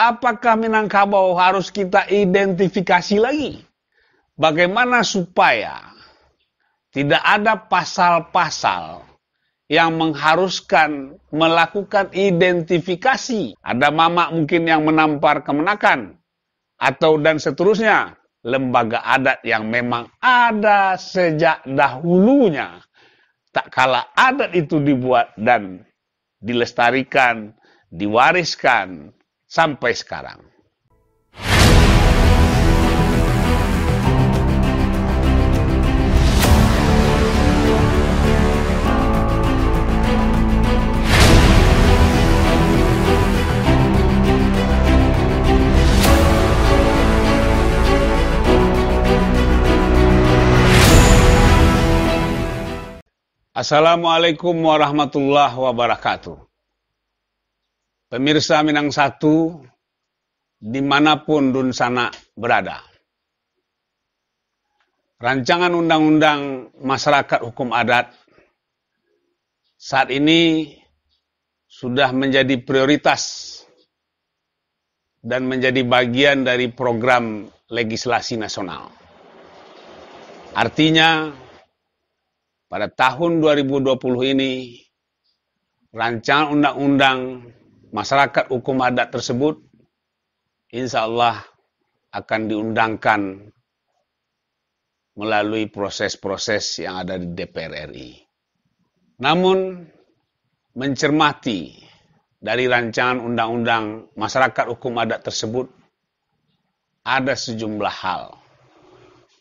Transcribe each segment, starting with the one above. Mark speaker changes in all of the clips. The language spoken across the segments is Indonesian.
Speaker 1: apakah Minangkabau harus kita identifikasi lagi? Bagaimana supaya tidak ada pasal-pasal yang mengharuskan melakukan identifikasi. Ada mama mungkin yang menampar kemenakan atau dan seterusnya. Lembaga adat yang memang ada sejak dahulunya. Tak kala adat itu dibuat dan dilestarikan, diwariskan, sampai sekarang. Assalamualaikum warahmatullahi wabarakatuh. Pemirsa Minang Satu, dimanapun dun sana berada. Rancangan Undang-Undang Masyarakat Hukum Adat saat ini sudah menjadi prioritas dan menjadi bagian dari program legislasi nasional. Artinya, pada tahun 2020 ini, rancangan undang-undang masyarakat hukum adat tersebut insya Allah akan diundangkan melalui proses-proses yang ada di DPR RI. Namun mencermati dari rancangan undang-undang masyarakat hukum adat tersebut ada sejumlah hal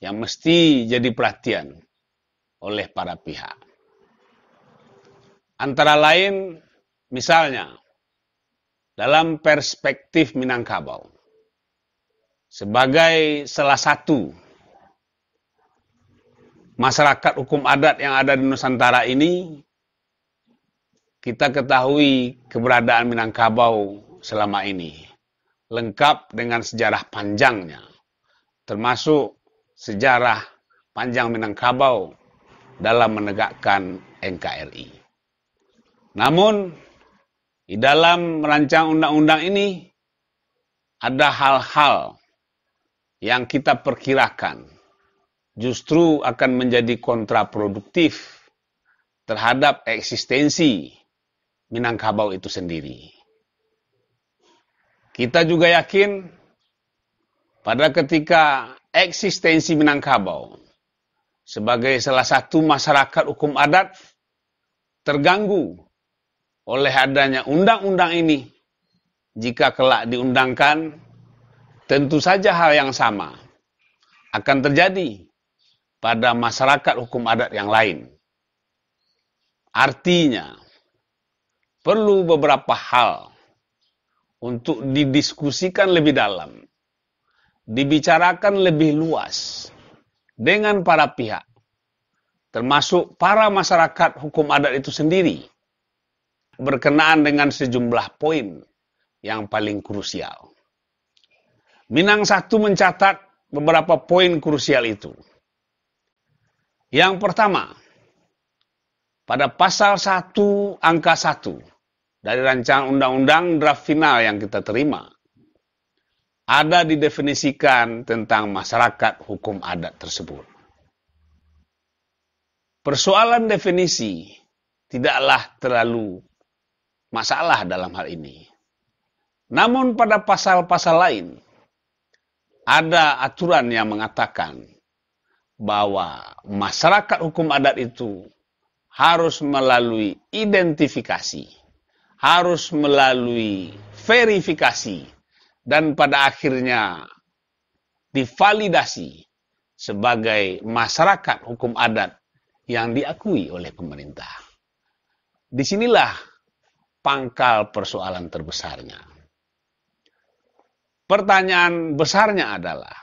Speaker 1: yang mesti jadi perhatian oleh para pihak. Antara lain misalnya dalam perspektif Minangkabau sebagai salah satu masyarakat hukum adat yang ada di Nusantara ini, kita ketahui keberadaan Minangkabau selama ini, lengkap dengan sejarah panjangnya, termasuk sejarah panjang Minangkabau dalam menegakkan NKRI. Namun, di dalam merancang undang-undang ini ada hal-hal yang kita perkirakan justru akan menjadi kontraproduktif terhadap eksistensi Minangkabau itu sendiri. Kita juga yakin pada ketika eksistensi Minangkabau sebagai salah satu masyarakat hukum adat terganggu oleh adanya undang-undang ini, jika kelak diundangkan, tentu saja hal yang sama akan terjadi pada masyarakat hukum adat yang lain. Artinya, perlu beberapa hal untuk didiskusikan lebih dalam, dibicarakan lebih luas dengan para pihak, termasuk para masyarakat hukum adat itu sendiri berkenaan dengan sejumlah poin yang paling krusial. Minang satu mencatat beberapa poin krusial itu. Yang pertama, pada pasal 1 angka 1 dari rancangan undang-undang draft final yang kita terima, ada didefinisikan tentang masyarakat hukum adat tersebut. Persoalan definisi tidaklah terlalu masalah dalam hal ini. Namun pada pasal-pasal lain, ada aturan yang mengatakan bahwa masyarakat hukum adat itu harus melalui identifikasi, harus melalui verifikasi, dan pada akhirnya divalidasi sebagai masyarakat hukum adat yang diakui oleh pemerintah. Disinilah pangkal persoalan terbesarnya. Pertanyaan besarnya adalah,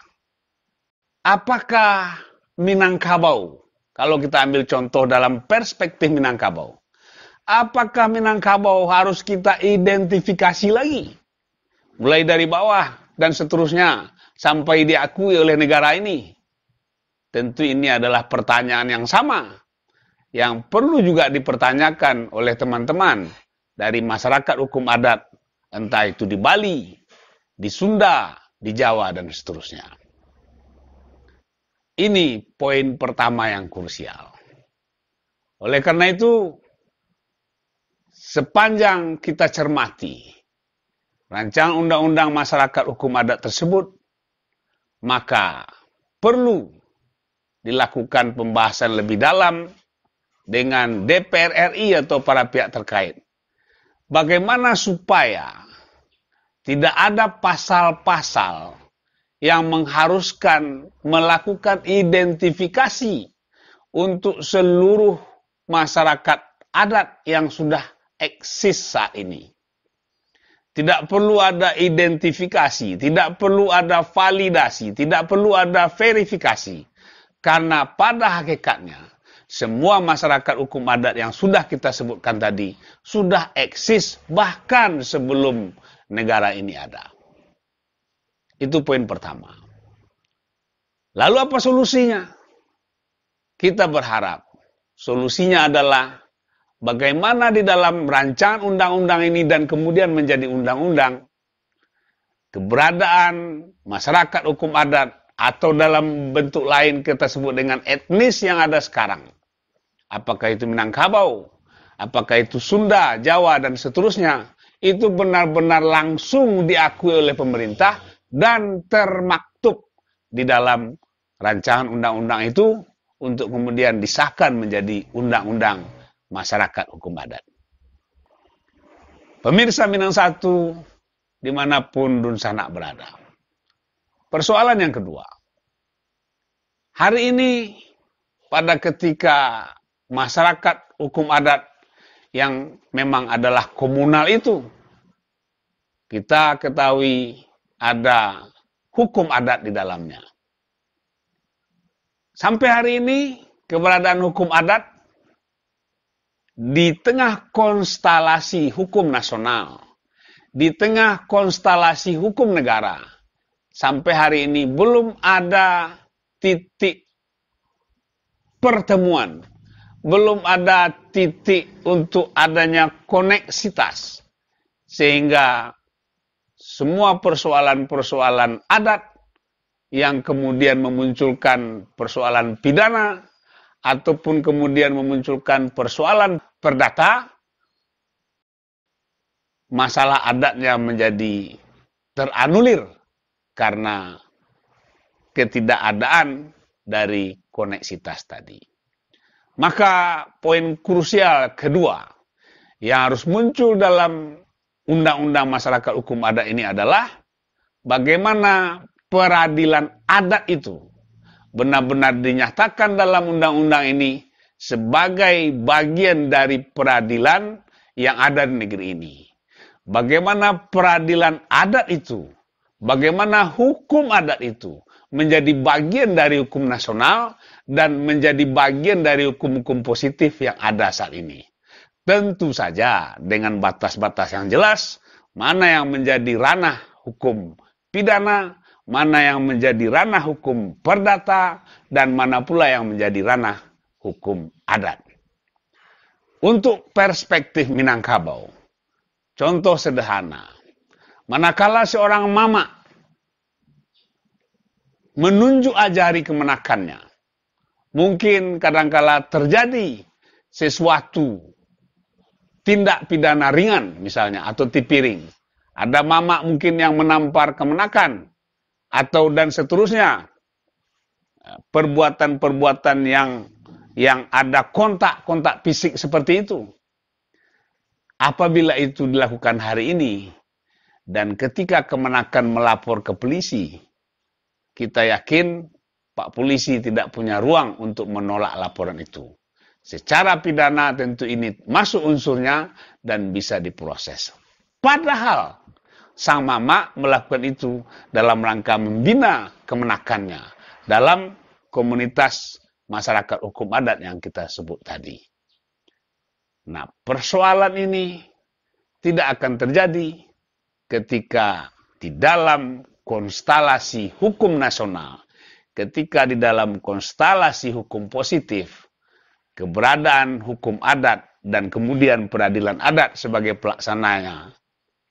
Speaker 1: apakah Minangkabau, kalau kita ambil contoh dalam perspektif Minangkabau, apakah Minangkabau harus kita identifikasi lagi? Mulai dari bawah dan seterusnya, sampai diakui oleh negara ini. Tentu ini adalah pertanyaan yang sama, yang perlu juga dipertanyakan oleh teman-teman dari masyarakat hukum adat, entah itu di Bali, di Sunda, di Jawa, dan seterusnya. Ini poin pertama yang krusial. Oleh karena itu, sepanjang kita cermati rancangan undang-undang masyarakat hukum adat tersebut, maka perlu dilakukan pembahasan lebih dalam dengan DPR RI atau para pihak terkait bagaimana supaya tidak ada pasal-pasal yang mengharuskan melakukan identifikasi untuk seluruh masyarakat adat yang sudah eksis saat ini. Tidak perlu ada identifikasi, tidak perlu ada validasi, tidak perlu ada verifikasi. Karena pada hakikatnya, semua masyarakat hukum adat yang sudah kita sebutkan tadi sudah eksis bahkan sebelum negara ini ada. Itu poin pertama. Lalu apa solusinya? Kita berharap solusinya adalah bagaimana di dalam rancangan undang-undang ini dan kemudian menjadi undang-undang keberadaan masyarakat hukum adat atau dalam bentuk lain kita sebut dengan etnis yang ada sekarang apakah itu Minangkabau, apakah itu Sunda, Jawa, dan seterusnya, itu benar-benar langsung diakui oleh pemerintah dan termaktub di dalam rancangan undang-undang itu untuk kemudian disahkan menjadi undang-undang masyarakat hukum adat. Pemirsa Minang Satu, dimanapun Dunsanak berada. Persoalan yang kedua, hari ini pada ketika masyarakat hukum adat yang memang adalah komunal itu. Kita ketahui ada hukum adat di dalamnya. Sampai hari ini keberadaan hukum adat di tengah konstelasi hukum nasional, di tengah konstelasi hukum negara, sampai hari ini belum ada titik pertemuan belum ada titik untuk adanya koneksitas. Sehingga semua persoalan-persoalan adat yang kemudian memunculkan persoalan pidana ataupun kemudian memunculkan persoalan perdata, masalah adatnya menjadi teranulir karena ketidakadaan dari koneksitas tadi. Maka poin krusial kedua yang harus muncul dalam undang-undang masyarakat hukum adat ini adalah bagaimana peradilan adat itu benar-benar dinyatakan dalam undang-undang ini sebagai bagian dari peradilan yang ada di negeri ini. Bagaimana peradilan adat itu? Bagaimana hukum adat itu? menjadi bagian dari hukum nasional dan menjadi bagian dari hukum-hukum positif yang ada saat ini. Tentu saja dengan batas-batas yang jelas, mana yang menjadi ranah hukum pidana, mana yang menjadi ranah hukum perdata, dan mana pula yang menjadi ranah hukum adat. Untuk perspektif Minangkabau, contoh sederhana, manakala seorang mama menunjuk ajari kemenakannya. Mungkin kadangkala terjadi sesuatu tindak pidana ringan misalnya atau tipiring. Ada mama mungkin yang menampar kemenakan atau dan seterusnya. Perbuatan-perbuatan yang yang ada kontak-kontak fisik seperti itu. Apabila itu dilakukan hari ini dan ketika kemenakan melapor ke polisi, kita yakin Pak Polisi tidak punya ruang untuk menolak laporan itu. Secara pidana tentu ini masuk unsurnya dan bisa diproses. Padahal sang mama melakukan itu dalam rangka membina kemenakannya dalam komunitas masyarakat hukum adat yang kita sebut tadi. Nah, persoalan ini tidak akan terjadi ketika di dalam konstelasi hukum nasional, ketika di dalam konstelasi hukum positif, keberadaan hukum adat dan kemudian peradilan adat sebagai pelaksananya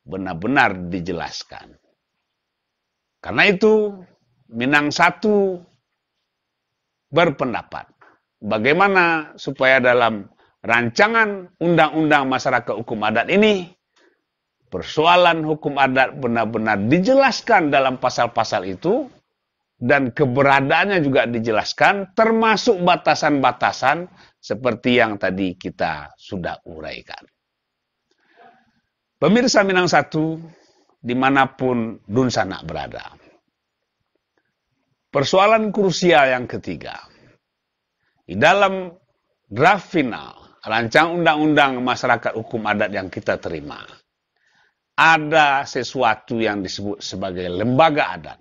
Speaker 1: benar-benar dijelaskan. Karena itu, Minang satu berpendapat bagaimana supaya dalam rancangan undang-undang masyarakat hukum adat ini persoalan hukum adat benar-benar dijelaskan dalam pasal-pasal itu dan keberadaannya juga dijelaskan termasuk batasan-batasan seperti yang tadi kita sudah uraikan. Pemirsa Minang Satu, dimanapun Dun Dunsana berada. Persoalan krusial yang ketiga. Di dalam draft final, rancang undang-undang masyarakat hukum adat yang kita terima, ada sesuatu yang disebut sebagai lembaga adat.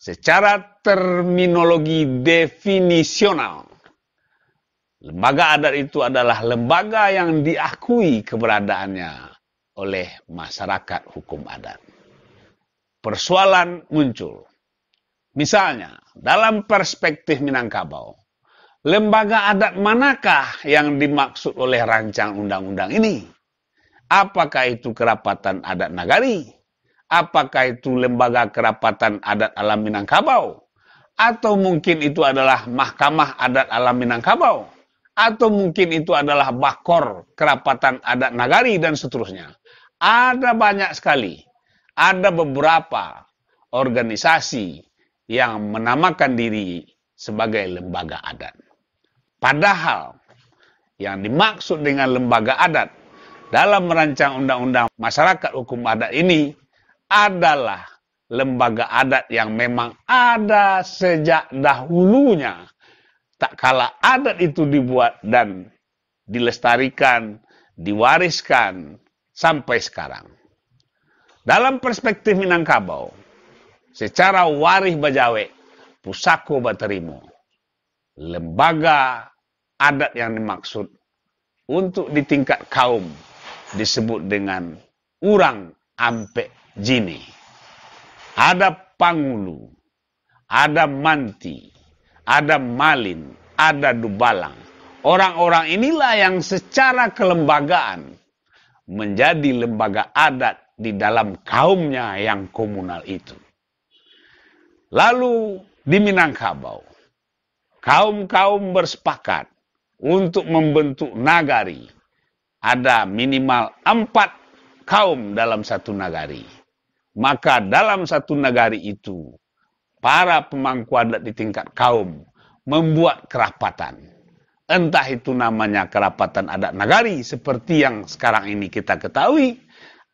Speaker 1: Secara terminologi definisional, lembaga adat itu adalah lembaga yang diakui keberadaannya oleh masyarakat hukum adat. Persoalan muncul. Misalnya, dalam perspektif Minangkabau, lembaga adat manakah yang dimaksud oleh rancang undang-undang ini? Apakah itu kerapatan adat nagari? Apakah itu lembaga kerapatan adat alam Minangkabau? Atau mungkin itu adalah mahkamah adat alam Minangkabau? Atau mungkin itu adalah bakor kerapatan adat nagari dan seterusnya. Ada banyak sekali. Ada beberapa organisasi yang menamakan diri sebagai lembaga adat. Padahal yang dimaksud dengan lembaga adat dalam merancang undang-undang masyarakat hukum adat ini adalah lembaga adat yang memang ada sejak dahulunya. Tak kala adat itu dibuat dan dilestarikan, diwariskan sampai sekarang. Dalam perspektif Minangkabau, secara waris Bajawe, Pusako Baterimo, lembaga adat yang dimaksud untuk di tingkat kaum disebut dengan urang ampe jini. Ada pangulu, ada manti, ada malin, ada dubalang. Orang-orang inilah yang secara kelembagaan menjadi lembaga adat di dalam kaumnya yang komunal itu. Lalu di Minangkabau, kaum-kaum bersepakat untuk membentuk nagari ada minimal empat kaum dalam satu nagari. Maka dalam satu nagari itu, para pemangku adat di tingkat kaum membuat kerapatan. Entah itu namanya kerapatan adat nagari seperti yang sekarang ini kita ketahui,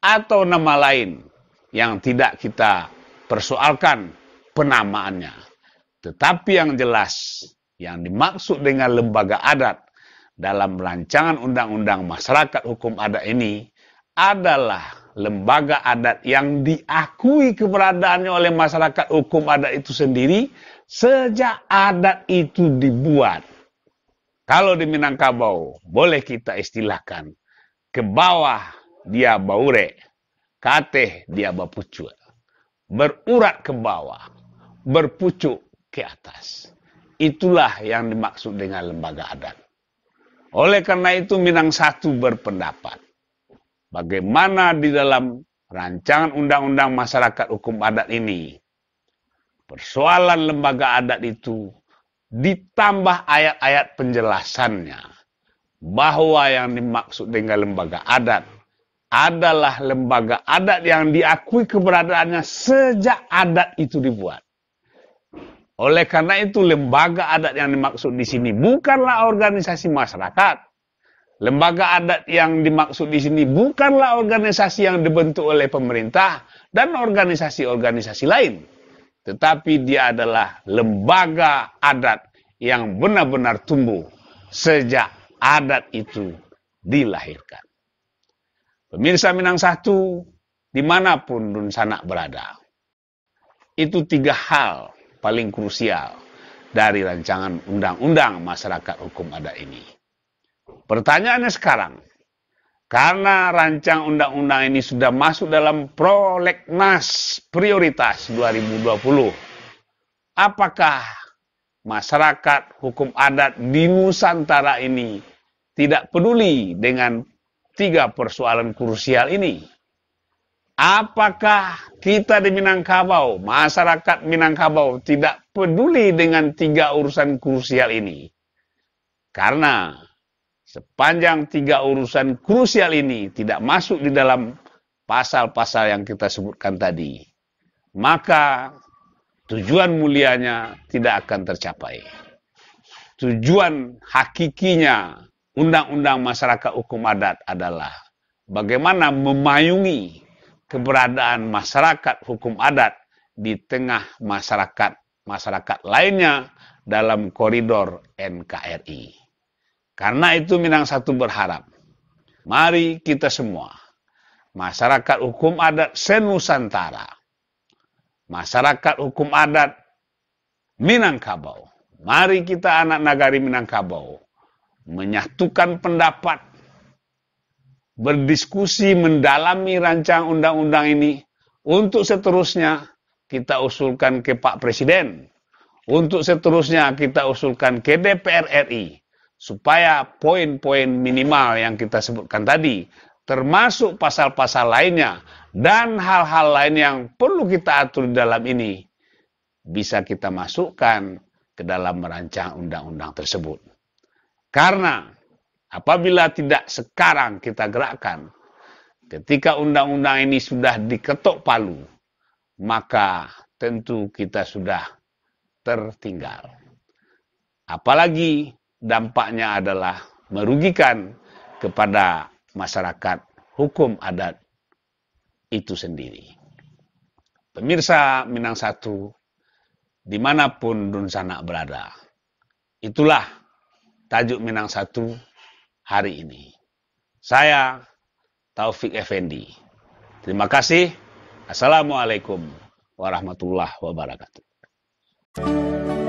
Speaker 1: atau nama lain yang tidak kita persoalkan penamaannya. Tetapi yang jelas, yang dimaksud dengan lembaga adat dalam rancangan undang-undang masyarakat hukum adat ini adalah lembaga adat yang diakui keberadaannya oleh masyarakat hukum adat itu sendiri sejak adat itu dibuat. Kalau di Minangkabau, boleh kita istilahkan ke bawah dia baure, kateh dia bapucu, berurat ke bawah, berpucuk ke atas. Itulah yang dimaksud dengan lembaga adat. Oleh karena itu Minang Satu berpendapat bagaimana di dalam rancangan undang-undang masyarakat hukum adat ini persoalan lembaga adat itu ditambah ayat-ayat penjelasannya bahwa yang dimaksud dengan lembaga adat adalah lembaga adat yang diakui keberadaannya sejak adat itu dibuat. Oleh karena itu lembaga adat yang dimaksud di sini bukanlah organisasi masyarakat. Lembaga adat yang dimaksud di sini bukanlah organisasi yang dibentuk oleh pemerintah dan organisasi-organisasi lain. Tetapi dia adalah lembaga adat yang benar-benar tumbuh sejak adat itu dilahirkan. Pemirsa Minang Satu, dimanapun Nun Sanak berada. Itu tiga hal paling krusial dari rancangan undang-undang masyarakat hukum adat ini. Pertanyaannya sekarang, karena rancang undang-undang ini sudah masuk dalam prolegnas prioritas 2020, apakah masyarakat hukum adat di Nusantara ini tidak peduli dengan tiga persoalan krusial ini? Apakah kita di Minangkabau, masyarakat Minangkabau tidak peduli dengan tiga urusan krusial ini? Karena sepanjang tiga urusan krusial ini tidak masuk di dalam pasal-pasal yang kita sebutkan tadi, maka tujuan mulianya tidak akan tercapai. Tujuan hakikinya undang-undang masyarakat hukum adat adalah bagaimana memayungi keberadaan masyarakat hukum adat di tengah masyarakat masyarakat lainnya dalam koridor NKRI. Karena itu Minang Satu berharap, mari kita semua, masyarakat hukum adat senusantara, masyarakat hukum adat Minangkabau, mari kita anak nagari Minangkabau, menyatukan pendapat berdiskusi mendalami rancang undang-undang ini untuk seterusnya kita usulkan ke Pak Presiden. Untuk seterusnya kita usulkan ke DPR RI supaya poin-poin minimal yang kita sebutkan tadi termasuk pasal-pasal lainnya dan hal-hal lain yang perlu kita atur dalam ini bisa kita masukkan ke dalam merancang undang-undang tersebut. Karena Apabila tidak sekarang kita gerakkan, ketika undang-undang ini sudah diketok palu, maka tentu kita sudah tertinggal. Apalagi dampaknya adalah merugikan kepada masyarakat hukum adat itu sendiri. Pemirsa Minang Satu, dimanapun Dunsanak berada, itulah tajuk Minang Satu hari ini. Saya Taufik Effendi. Terima kasih. Assalamualaikum warahmatullahi wabarakatuh.